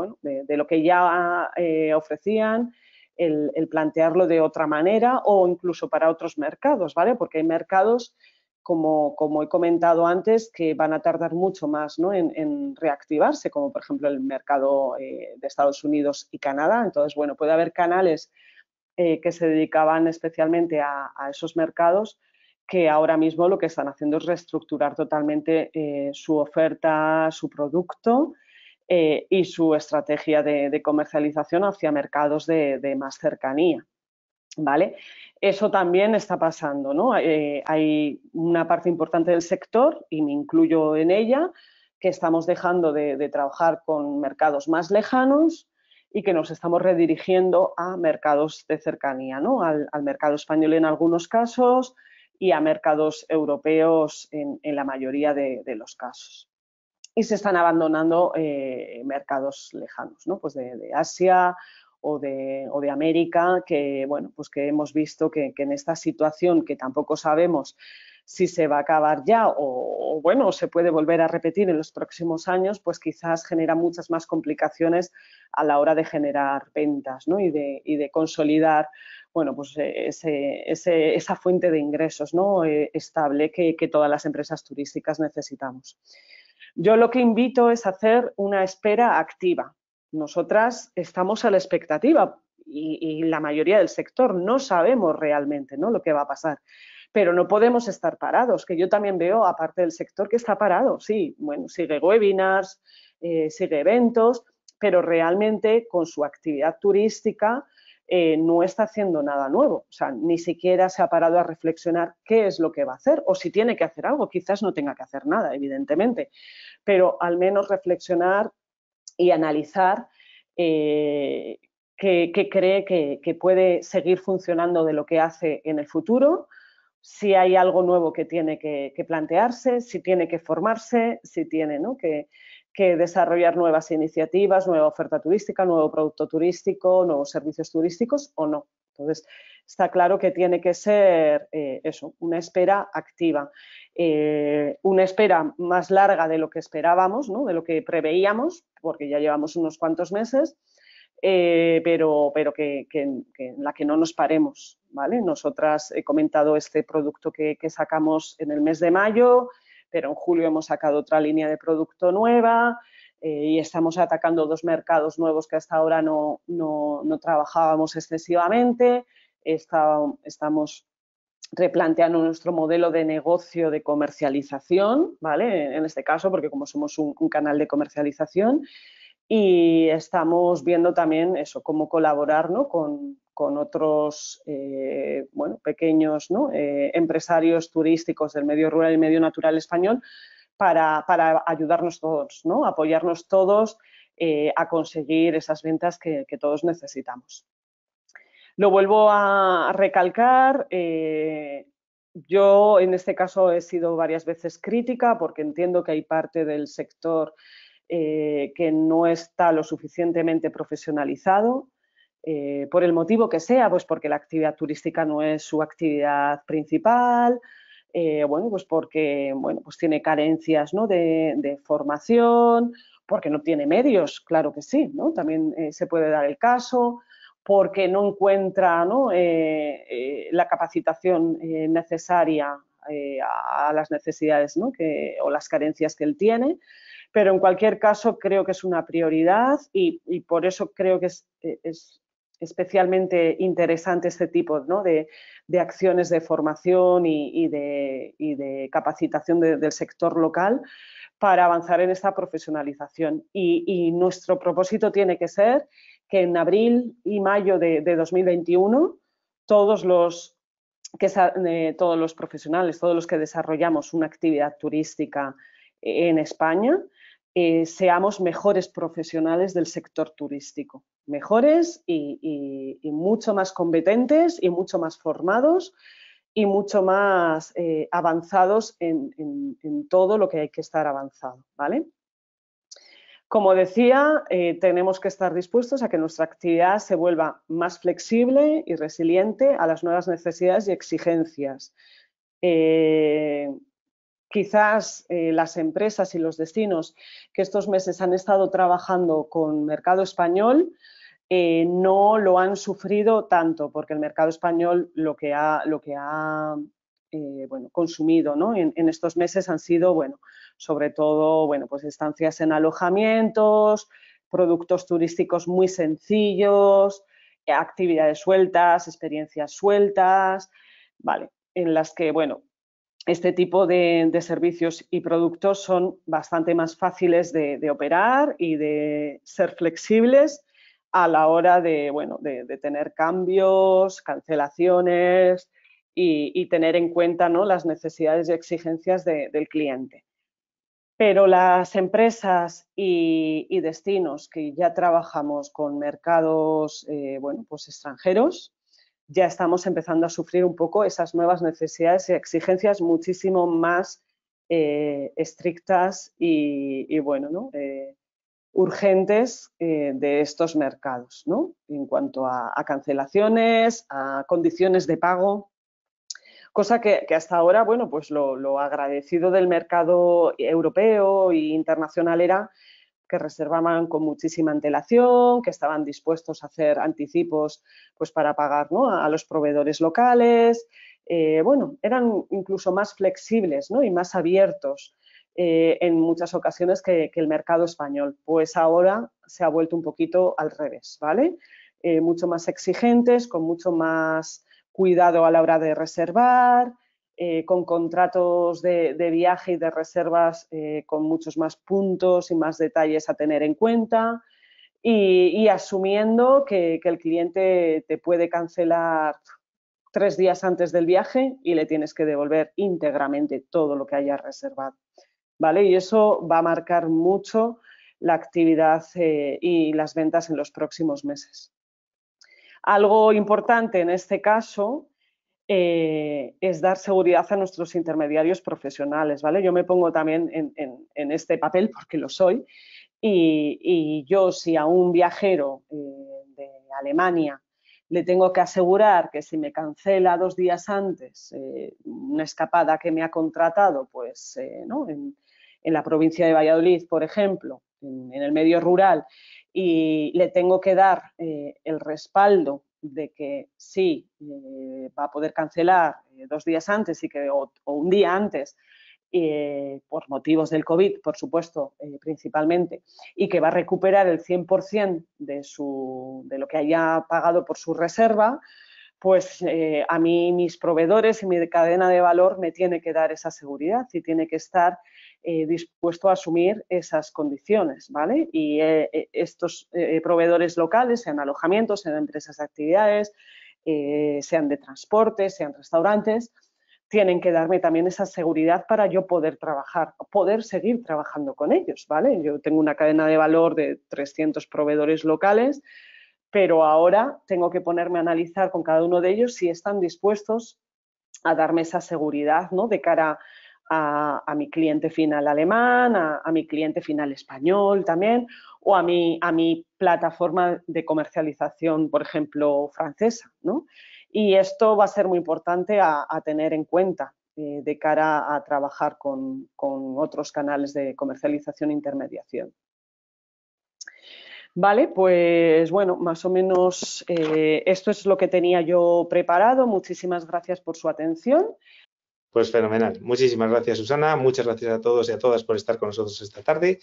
lo que ya eh, ofrecían, el, el plantearlo de otra manera o incluso para otros mercados, ¿vale? Porque hay mercados como, he comentado antes, que van a tardar mucho más en, reactivarse, como por ejemplo el mercado eh, de Estados Unidos y Canadá. Entonces, bueno, puede haber canales eh, que se dedicaban especialmente a, esos mercados que ahora mismo lo que están haciendo es reestructurar totalmente eh, su oferta, su producto y su estrategia de, comercialización hacia mercados de más cercanía. ¿vale? Eso también está pasando, eh, hay una parte importante del sector, y me incluyo en ella, que estamos dejando de, trabajar con mercados más lejanos, y que nos estamos redirigiendo a mercados de cercanía, al, mercado español en algunos casos y a mercados europeos en, en la mayoría de, los casos. Y se están abandonando eh, mercados lejanos, ¿no? pues de, de, Asia o de, América, que, bueno, pues que hemos visto que, en esta situación que tampoco sabemos si se va a acabar ya o, bueno, se puede volver a repetir en los próximos años, pues quizás genera muchas más complicaciones a la hora de generar ventas y, de, consolidar bueno, pues eh, esa fuente de ingresos ¿no? Eh, estable que, que todas las empresas turísticas necesitamos. Yo lo que invito es hacer una espera activa, nosotras estamos a la expectativa y, la mayoría del sector no sabemos realmente ¿no? lo que va a pasar. Pero no podemos estar parados, que yo también veo, aparte del sector, que está parado. Sí, bueno, sigue webinars, eh, sigue eventos, pero realmente con su actividad turística eh, no está haciendo nada nuevo. O sea, ni siquiera se ha parado a reflexionar qué es lo que va a hacer o si tiene que hacer algo. Quizás no tenga que hacer nada, evidentemente, pero al menos reflexionar y analizar eh, qué, cree que, puede seguir funcionando de lo que hace en el futuro, si hay algo nuevo que tiene que, plantearse, si tiene que formarse, si tiene que, desarrollar nuevas iniciativas, nueva oferta turística, nuevo producto turístico, nuevos servicios turísticos o no. Entonces, está claro que tiene que ser eh, eso, una espera activa. Eh, una espera más larga de lo que esperábamos, de lo que preveíamos, porque ya llevamos unos cuantos meses, eh, pero, pero que, en la que no nos paremos. ¿vale? Nosotras he comentado este producto que, sacamos en el mes de mayo, pero en julio hemos sacado otra línea de producto nueva, eh, y estamos atacando dos mercados nuevos que hasta ahora no, trabajábamos excesivamente. estamos replanteando nuestro modelo de negocio de comercialización, ¿vale? En este caso, porque como somos un, canal de comercialización, y estamos viendo también eso, cómo colaborar con, otros eh, bueno, pequeños ¿no? Eh, empresarios turísticos del medio rural y medio natural español para, ayudarnos todos, ¿no? apoyarnos todos eh, a conseguir esas ventas que todos necesitamos. Lo vuelvo a recalcar. Eh, yo en este caso he sido varias veces crítica porque entiendo que hay parte del sector eh, que no está lo suficientemente profesionalizado. Eh, por el motivo que sea, pues porque la actividad turística no es su actividad principal, bueno, pues porque bueno, pues tiene carencias ¿no? de, formación, porque no tiene medios, claro que sí, también se puede dar el caso, porque no encuentra eh, eh, la capacitación eh, necesaria a, las necesidades o las carencias que él tiene. Pero en cualquier caso creo que es una prioridad y, por eso creo que es, especialmente interesante este tipo de, acciones de formación y, de, capacitación del sector local para avanzar en esta profesionalización. y, nuestro propósito tiene que ser que en abril y mayo de, 2021 todos los, que, eh, todos los profesionales, todos los que desarrollamos una actividad turística en España, eh, seamos mejores profesionales del sector turístico, mejores y, mucho más competentes y mucho más formados y mucho más eh, avanzados en, en, todo lo que hay que estar avanzado, ¿vale? Como decía, eh, tenemos que estar dispuestos a que nuestra actividad se vuelva más flexible y resiliente a las nuevas necesidades y exigencias. Eh, quizás eh, las empresas y los destinos que estos meses han estado trabajando con mercado español no lo han sufrido tanto, porque el mercado español lo que ha, lo que ha eh, bueno, consumido ¿no? en, estos meses han sido, bueno, sobre todo, bueno, pues estancias en alojamientos, productos turísticos muy sencillos, eh, actividades sueltas, experiencias sueltas, ¿vale? En las que, bueno, este tipo de, servicios y productos son bastante más fáciles de, operar y de ser flexibles a la hora de, bueno, de tener cambios, cancelaciones, y, tener en cuenta las necesidades y exigencias del cliente. Pero las empresas y, destinos que ya trabajamos con mercados eh, bueno, pues extranjeros, ya estamos empezando a sufrir un poco esas nuevas necesidades y exigencias muchísimo más eh, estrictas y, bueno, eh, urgentes de estos mercados, En cuanto a, cancelaciones, a condiciones de pago, Cosa que, hasta ahora, bueno, pues lo, agradecido del mercado europeo e internacional era que reservaban con muchísima antelación, que estaban dispuestos a hacer anticipos pues, para pagar a los proveedores locales. Eh, bueno, eran incluso más flexibles y más abiertos eh, en muchas ocasiones que, el mercado español. Pues ahora se ha vuelto un poquito al revés, ¿vale? Eh, mucho más exigentes, con mucho más cuidado a la hora de reservar, eh, con contratos de, viaje y de reservas eh, con muchos más puntos y más detalles a tener en cuenta y, asumiendo que, el cliente te puede cancelar tres días antes del viaje y le tienes que devolver íntegramente todo lo que haya reservado. ¿Vale? Y eso va a marcar mucho la actividad eh, y las ventas en los próximos meses. Algo importante en este caso eh, es dar seguridad a nuestros intermediarios profesionales, ¿vale? Yo me pongo también en, este papel porque lo soy y, yo si a un viajero eh, de Alemania le tengo que asegurar que si me cancela dos días antes eh, una escapada que me ha contratado, pues ¿no? en, la provincia de Valladolid, por ejemplo, en, el medio rural, y le tengo que dar eh, el respaldo de que sí eh, va a poder cancelar eh, dos días antes y que, o, un día antes por motivos del COVID, por supuesto, principalmente, y que va a recuperar el 100% de, su, de lo que haya pagado por su reserva, pues eh, a mí mis proveedores y mi cadena de valor me tiene que dar esa seguridad y tiene que estar eh, dispuesto a asumir esas condiciones, ¿vale? Y eh, estos proveedores locales, sean alojamientos, sean empresas de actividades, sean de transporte, sean restaurantes, tienen que darme también esa seguridad para yo poder trabajar, poder seguir trabajando con ellos, ¿vale? Yo tengo una cadena de valor de 300 proveedores locales, pero ahora tengo que ponerme a analizar con cada uno de ellos si están dispuestos a darme esa seguridad ¿no? de cara a, mi cliente final alemán, a, mi cliente final español también, o a mi, plataforma de comercialización, por ejemplo, francesa. Y esto va a ser muy importante a, tener en cuenta eh, de cara a trabajar con otros canales de comercialización e intermediación. Vale, pues bueno, más o menos eh, esto es lo que tenía yo preparado. Muchísimas gracias por su atención. Pues fenomenal. Muchísimas gracias, Susana. Muchas gracias a todos y a todas por estar con nosotros esta tarde.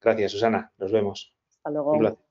Gracias, Susana. Nos vemos. Hasta luego.